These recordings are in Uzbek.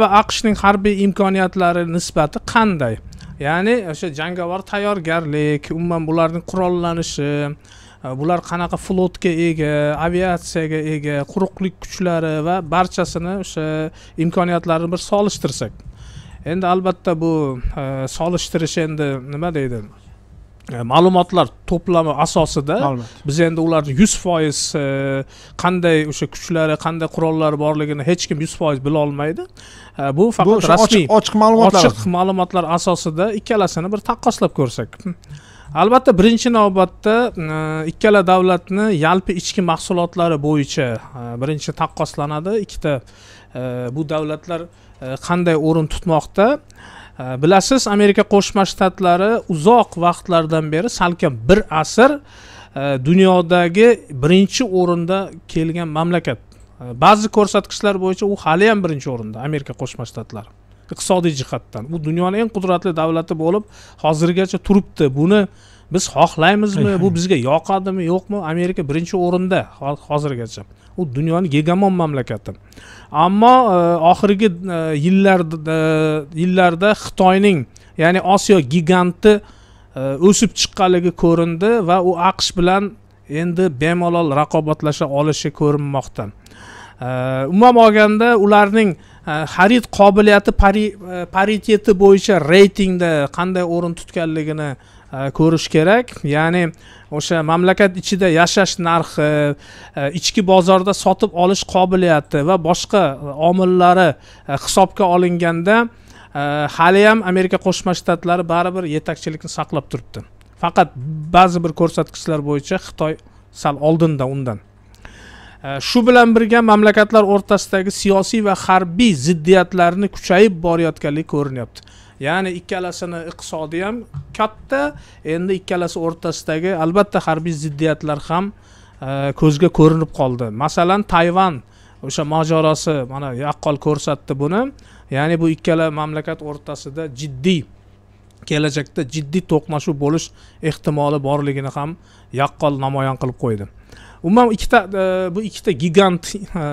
va aqshning harbiy imkoniyatlari nisbati qanday ya'ni o'sha jangovar tayyorgarlik umuman bularning qurollanishi e, bular qanaqa flotga ega aviatsiyaga ega quruqlik kuchlari va barchasini o'sha imkoniyatlarini bir solishtirsak endi albatta bu e, solishtirish endi nima deydi E, ma'lumotlar to'plami asosida biz endi ularni yuz foiz e, qanday o'sha kuchlari qanday qurollari borligini hech kim yuz foiz bilolmaydi e, bu faqat rasmiy ochiq ma'lumotlar ochiq ma'lumotlar asosida ikkalasini bir taqqoslab ko'rsak albatta birinchi navbatda ikkala davlatni yalpi ichki mahsulotlari bo'yicha birinchi taqqoslanadi ikkita bu davlatlar qanday o'rin tutmoqda bilasiz amerika qo'shma shtatlari uzoq vaqtlardan beri salkam bir asr dunyodagi birinchi o'rinda kelgan mamlakat ba'zi ko'rsatkichlar bo'yicha u hali ham birinchi o'rinda amerika qo'shma shtatlari iqtisodiy jihatdan u dunyoni eng qudratli davlati bo'lib hozirgacha turibdi buni biz xohlaymizmi bu bizga yoqadimi yo'qmi amerika birinchi o'rinda hozirgacha u dunyoni gegamon mamlakati ammo e, oxirgi e, yillarda e, yillarda xitoyning ya'ni osiyo giganti o'sib chiqqanligi ko'rindi va u aqsh bilan endi bemalol raqobatlasha olishi ko'rinmoqda umuman olganda ularning Э, xarid qobiliyati e, pariteti bo'yicha reytingda qanday o'rin tutganligini e, ko'rish kerak ya'ni o'sha mamlakat ichida yashash narxi e, ichki bozorda sotib olish qobiliyati va boshqa omillari hisobga olinganda haliyam amerika qo'shma shtatlari baribir yetakchilikni saqlab turibdi faqat ba'zi bir ko'rsatkichlar bo'yicha xitoy sal oldinda undan Э, shu bilan birga mamlakatlar o'rtasidagi siyosiy va harbiy ziddiyatlarni kuchayib borayotganligi ko'rinyapti ya'ni ikkalasini iqtisodi ham katta endi ikkalasi o'rtasidagi albatta harbiy ziddiyatlar ham e, ko'zga ko'rinib qoldi masalan tayvan o'sha mojarosi mana yaqqol ko'rsatdi buni ya'ni bu ikkala mamlakat o'rtasida jiddiy kelajakda jiddiy to'qnashuv bo'lish ehtimoli borligini ham yaqqol namoyon qilib qo'ydi umuman ikkita e, bu ikkita gigant e,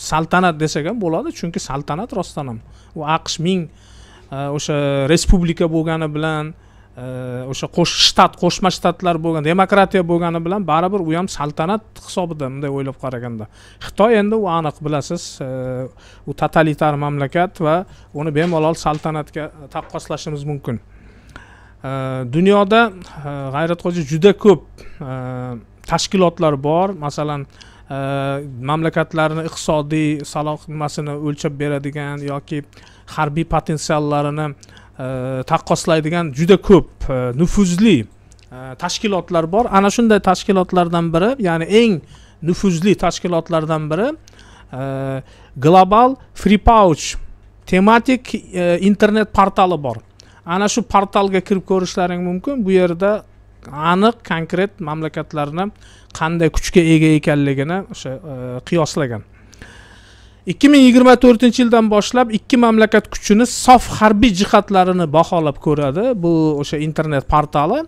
saltanat desak ham bo'ladi chunki saltanat rostdan ham u aqsh ming e, o'sha respublika bo'lgani bilan o'sha qo'sh shtat qo'shma shtatlar bo'lgan demokratiya bo'lgani bilan baribir u ham saltanat hisobida bunday o'ylab qaraganda xitoy endi u aniq bilasiz u totalitar mamlakat va uni bemalol saltanatga taqqoslashimiz mumkin dunyoda g'ayratxo'ja juda ko'p tashkilotlar bor masalan e, mamlakatlarni iqtisodiy saloh nimasini o'lchab beradigan yoki harbiy potensiallarini e, taqqoslaydigan juda ko'p e, nufuzli tashkilotlar bor ana shunday tashkilotlardan biri ya'ni eng nufuzli tashkilotlardan biri global free pouch tematik internet portali bor ana shu portalga kirib ko'rishlaring mumkin bu yerda aniq konkret mamlakatlarni qanday kuchga ega ekanligini o'sha e, qiyoslagan 2024 yildan boshlab ikki mamlakat kuchini sof harbiy jihatlarini baholab ko'radi bu o'sha internet portali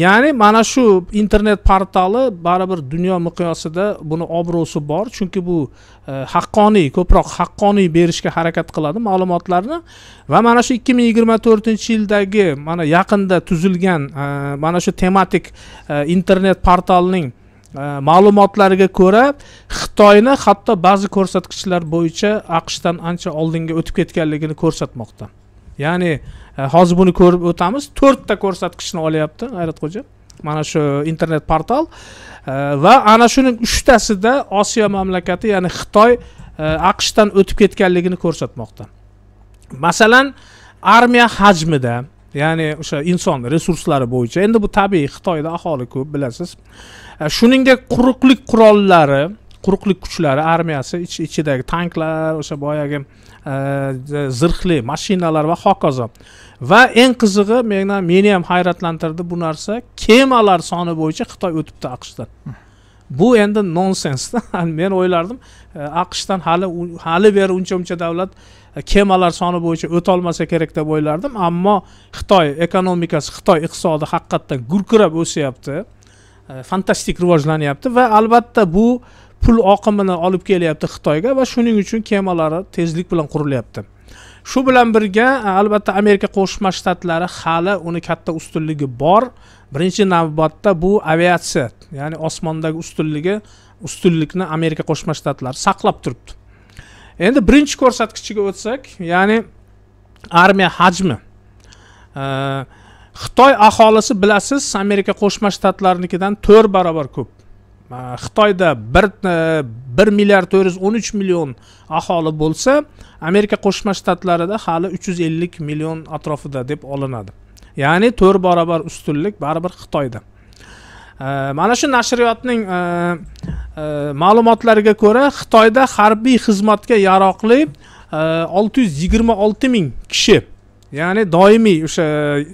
ya'ni mana shu internet portali baribir dunyo miqyosida buni obro'si bor chunki bu e, haqqoniy ko'proq haqqoniy berishga harakat qiladi ma'lumotlarni va mana shu ikki ming yigirma to'rtinchi yildagi mana yaqinda tuzilgan e, mana shu tematik e, internet portalining Э, ma'lumotlariga ko'ra xitoyni hatto ba'zi ko'rsatkichlar bo'yicha aqshdan ancha oldinga o'tib ketganligini ko'rsatmoqda ya'ni e, hozir buni ko'rib o'tamiz to'rtta ko'rsatkichni olyapti g'ayratxo'ja mana shu internet portal e, va ana shuning uchtasida osiyo mamlakati ya'ni xitoy e, aqshdan o'tib ketganligini ko'rsatmoqda masalan armiya hajmida ya'ni o'sha inson resurslari bo'yicha endi bu tabiiy xitoyda aholi ko'p bilasiz e, shuningdek quruqlik qurollari quruqlik kuchlari armiyasi ichidagi tanklar o'sha boyagi e, zirhli mashinalar va hokazo va eng qizig'i meni ham hayratlantirdi bu narsa kemalar soni bo'yicha xitoy o'tibdi aqshdan hmm. bu endi nonsensda men o'ylardim e, aqshdan hali hali beri uncha muncha davlat e, kemalar soni bo'yicha o'tolmasa kerak deb o'ylardim ammo xitoy ekonomikasi xitoy iqtisodi haqiqatdan gurkirab o'syapti e, fantastik rivojlanyapti va albatta bu pul oqimini olib kelyapti xitoyga va shuning uchun kemalari tezlik bilan qurilyapti shu bilan birga albatta amerika qo'shma shtatlari hali uni katta ustunligi bor birinchi navbatda bu aviatsiya ya'ni osmondagi ustunligi ustunlikni amerika qo'shma shtatlari saqlab turibdi endi birinchi ko'rsatkichiga o'tsak ya'ni armiya hajmi xitoy aholisi bilasiz amerika qo'shma shtatlarinikidan to'rt barobar ko'p xitoyda bir e, bir milliard to'rt yuz o'n uch million aholi bo'lsa amerika qo'shma shtatlarida hali uch yuz ellik million atrofida deb olinadi ya'ni to'rt barobar ustunlik baribir xitoyda e, mana shu nashriyotning e, ma'lumotlariga ko'ra xitoyda harbiy xizmatga yaroqli olti yuz yigirma olti ming kishi ya'ni doimiy o'sha e,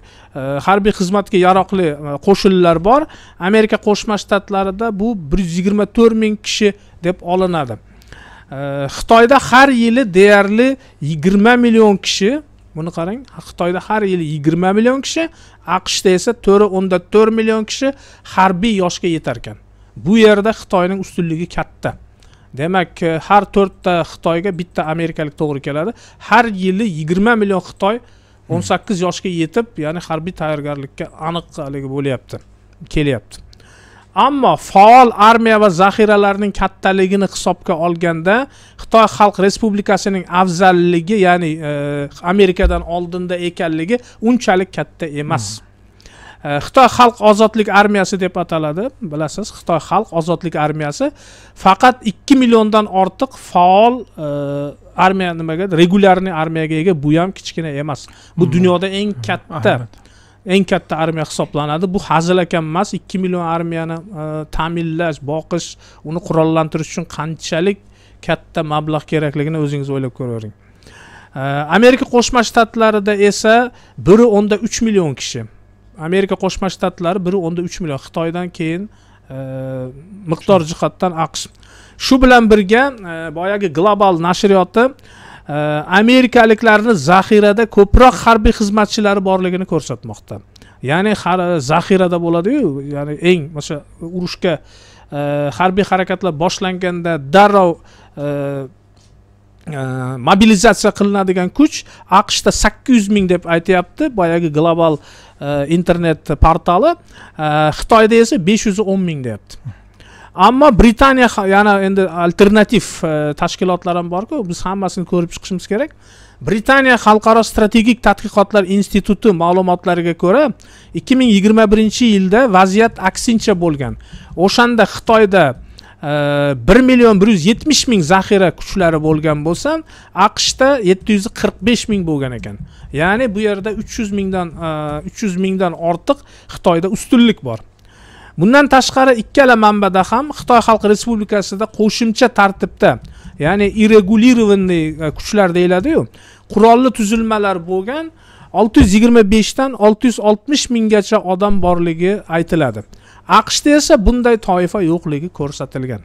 harbiy xizmatga yaroqli e, qo'shinlar bor amerika qo'shma shtatlarida bu bir yuz yigirma to'rt ming kishi deb olinadi e, xitoyda har yili deyarli yigirma million kishi buni qarang xitoyda har yili yigirma million kishi aqshda esa to'rt o'nda to'rt million kishi harbiy yoshga yetar ekan bu yerda xitoyning ustunligi katta demak har to'rtta xitoyga bitta amerikalik to'g'ri keladi har yili yigirma million xitoy o'n sakkiz yoshga yetib ya'ni harbiy tayyorgarlikka aniq haligi bo'lyapti kelyapti ammo faol armiya va zaxiralarning kattaligini hisobga olganda xitoy xalq respublikasining afzalligi ya'ni e, amerikadan oldinda ekanligi unchalik katta emas hmm. E, xitoy xalq ozodlik armiyasi deb ataladi bilasiz xitoy xalq ozodlik armiyasi faqat ikki milliondan ortiq faol e, armiya nimaga regularniy armiyaga ega bu ham kichkina emas bu mm-hmm. dunyoda eng mm-hmm. katta ah, eng katta armiya hisoblanadi bu hazil akam emas ikki million armiyani e, ta'minlash boqish uni qurollantirish uchun qanchalik katta mablag' kerakligini o'zingiz o'ylab ko'ravering e, amerika qo'shma shtatlarida esa biri o'nda uch million kishi amerika qo'shma shtatlari biri o'nda uch million xitoydan keyin e, miqdor jihatdan aqsh shu bilan birga e, boyagi global nashriyoti e, amerikaliklarni zaxirada ko'proq harbiy xizmatchilari borligini ko'rsatmoqda ya'ni zaxirada bo'ladiyu ya'ni eng o'sha urushga e, harbiy harakatlar boshlanganda darrov mobilizatsiya qilinadigan kuch aqshda sakkiz yuz ming deb aytyapti boyagi global internet portali xitoyda esa besh yuz o'n ming deyapti ammo britaniya yana endi alternativ e, tashkilotlar ham borku biz hammasini ko'rib chiqishimiz kerak britaniya xalqaro strategik tadqiqotlar instituti ma'lumotlariga ko'ra 2021 yilda vaziyat aksincha bo'lgan o'shanda xitoyda e, bir million bir yuz yetmish ming zaxira kuchlari bo'lgan bo'lsa aqshda yetti yuz qirq besh ming bo'lgan ekan ya'ni bu yerda uch yuz mingdan e, uch yuz mingdan ortiq xitoyda ustunlik bor bundan tashqari ikkala manbada ham xitoy xalq respublikasida qo'shimcha tartibda ya'ni irregulirованный e, kuchlar deyiladiyu qurolli tuzilmalar bo'lgan olti yuz yigirma beshdan olti yuz oltmish minggacha odam borligi aytiladi aqshda esa bunday toifa yo'qligi ko'rsatilgan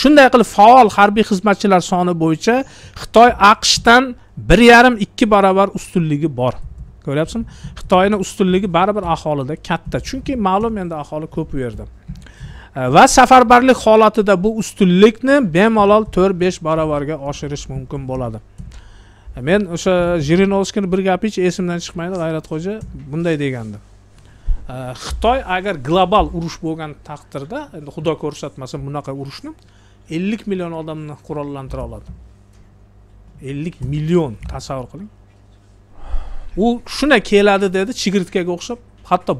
shunday qilib faol harbiy xizmatchilar soni bo'yicha xitoy aqshdan bir yarim ikki barobar ustunligi bor ko'ryapsizmi xitoyni ustunligi baribir aholida katta chunki ma'lum endi aholi ko'p u yerda e, va safarbarlik holatida bu ustunlikni bemalol to'rt besh baravarga oshirish mumkin bo'ladi e, men o'sha jirinovskiyni bir gapi hech esimdan chiqmaydi g'ayratxo'ja bunday degandi e, xitoy agar global urush bo'lgan taqdirda endi xudo ko'rsatmasin bunaqa urushni ellik million odamni qurollantira oladi ellik million tasavvur qiling u shunday keladi dedi chigirtkaga o'xshab hatto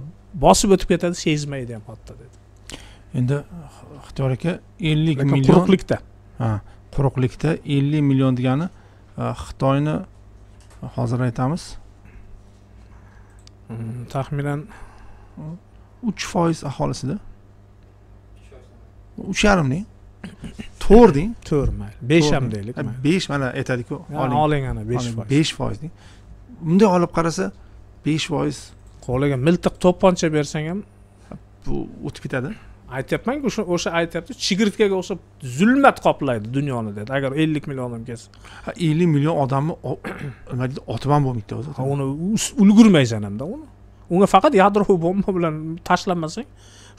bosib o'tib ketadi sezmaydi ham hatto dedi endi ixtiyor aka ellik million quruqlikda ha quruqlikda ellik million degani e, xitoyni hozir aytamiz hmm, taxminan uch foiz aholisida uch yarim deng to'rt deng to'rt mayli besh ham deylik besh mana aytadiku oling ana besh foiz besh foiz deng bunday olib qarasa besh foiz qo'liga miltiq to'pponcha bersang ham bu o'tib ketadi aytyapmanku o'sha o'sha aytyapti chigirtkaga o'xshab zulmat qoplaydi dunyoni dedi agar ellik million odam kelsa ellik million odamni nima deydi otib ham bo'lmaydida o'zi uni ulgurmaysan hamda uni unga faqat yadroviy bomba bilan tashlamasang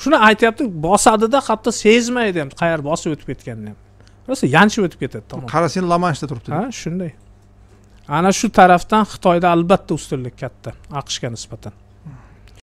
shuni aytyapti bosadida hatto sezmaydi ham qayer bosib o'tib ketganini ham просто yanchib o'tib ketadi tamom qarasang lamanshda turibdi ha shunday ana shu tarafdan xitoyda albatta ustunlik katta aqshga nisbatan